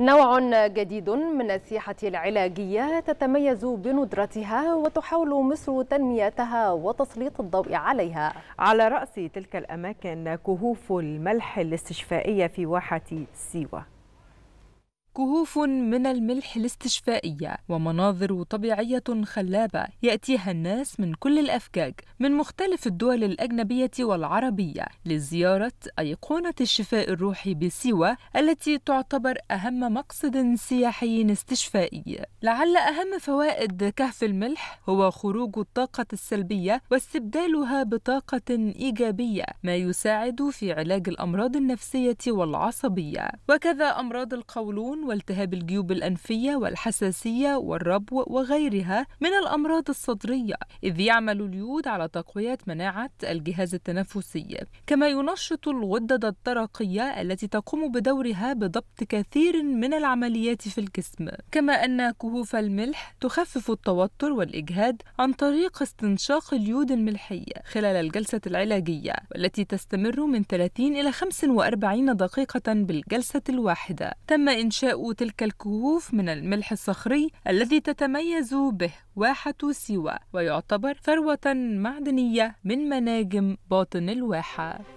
نوع جديد من السياحة العلاجية تتميز بندرتها وتحاول مصر تنميتها وتسليط الضوء عليها على رأس تلك الأماكن كهوف الملح الاستشفائية في واحة سيوة كهوف من الملح الاستشفائية ومناظر طبيعية خلابة يأتيها الناس من كل الأفكاك من مختلف الدول الأجنبية والعربية لزيارة أيقونة الشفاء الروحي بسيوة التي تعتبر أهم مقصد سياحي استشفائي لعل أهم فوائد كهف الملح هو خروج الطاقة السلبية واستبدالها بطاقة إيجابية ما يساعد في علاج الأمراض النفسية والعصبية وكذا أمراض القولون والتهاب الجيوب الأنفية والحساسية والربو وغيرها من الأمراض الصدرية إذ يعمل اليود على تقوية مناعة الجهاز التنفسي كما ينشط الغدة الدرقية التي تقوم بدورها بضبط كثير من العمليات في الجسم كما أن كهوف الملح تخفف التوتر والإجهاد عن طريق استنشاق اليود الملحي خلال الجلسة العلاجية والتي تستمر من 30 إلى 45 دقيقة بالجلسة الواحدة تم إنشاء تملأ تلك الكهوف من الملح الصخري الذي تتميز به واحة سوى ويعتبر ثروة معدنية من مناجم باطن الواحة